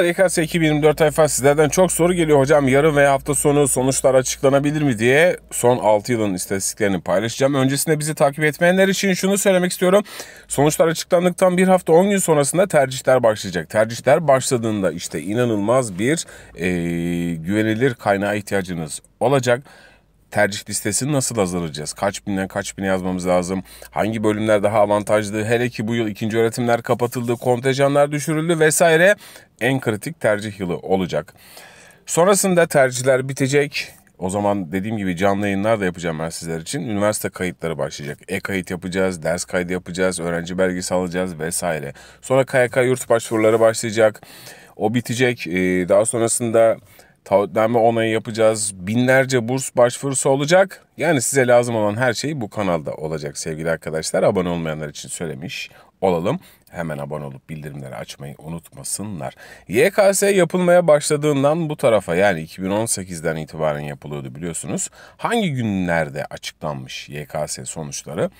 YKS 2024 tayfa sizlerden çok soru geliyor hocam. Yarın veya hafta sonu sonuçlar açıklanabilir mi diye son 6 yılın istatistiklerini paylaşacağım. Öncesinde bizi takip etmeyenler için şunu söylemek istiyorum. Sonuçlar açıklandıktan bir hafta 10 gün sonrasında tercihler başlayacak. Tercihler başladığında işte inanılmaz bir e, güvenilir kaynağa ihtiyacınız olacak tercih listesini nasıl hazırlayacağız? Kaç binden kaç bine yazmamız lazım? Hangi bölümler daha avantajlı? Hele ki bu yıl ikinci öğretimler kapatıldı, kontenjanlar düşürüldü vesaire en kritik tercih yılı olacak. Sonrasında tercihler bitecek. O zaman dediğim gibi canlı yayınlar da yapacağım ben sizler için. Üniversite kayıtları başlayacak. E-kayıt yapacağız, ders kaydı yapacağız, öğrenci belgesi alacağız vesaire. Sonra KYK yurt başvuruları başlayacak. O bitecek. Ee, daha sonrasında taahhütlenme onayı yapacağız. Binlerce burs başvurusu olacak. Yani size lazım olan her şey bu kanalda olacak sevgili arkadaşlar. Abone olmayanlar için söylemiş olalım. Hemen abone olup bildirimleri açmayı unutmasınlar. YKS yapılmaya başladığından bu tarafa yani 2018'den itibaren yapılıyordu biliyorsunuz. Hangi günlerde açıklanmış YKS sonuçları?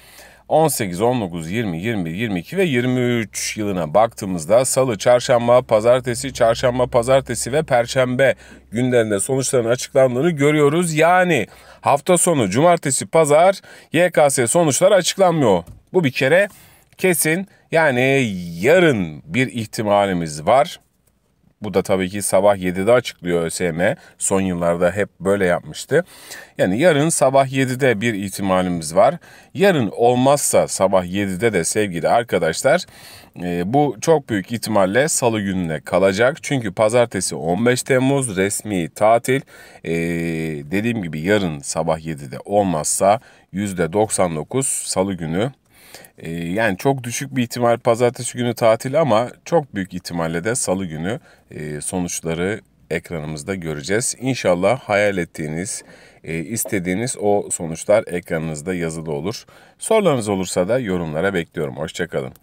18, 19, 20, 21, 22 ve 23 yılına baktığımızda salı, çarşamba, pazartesi, çarşamba, pazartesi ve perşembe günlerinde sonuçların açıklandığını görüyoruz. Yani hafta sonu, cumartesi, pazar YKS sonuçları açıklanmıyor. Bu bir kere kesin. Yani yarın bir ihtimalimiz var. Bu da tabii ki sabah 7'de açıklıyor ÖSYM. Son yıllarda hep böyle yapmıştı. Yani yarın sabah 7'de bir ihtimalimiz var. Yarın olmazsa sabah 7'de de sevgili arkadaşlar e, bu çok büyük ihtimalle salı gününe kalacak. Çünkü pazartesi 15 Temmuz resmi tatil. E, dediğim gibi yarın sabah 7'de olmazsa %99 salı günü ee, yani çok düşük bir ihtimal pazartesi günü tatil ama çok büyük ihtimalle de salı günü e, sonuçları ekranımızda göreceğiz. İnşallah hayal ettiğiniz, e, istediğiniz o sonuçlar ekranınızda yazılı olur. Sorularınız olursa da yorumlara bekliyorum. Hoşçakalın.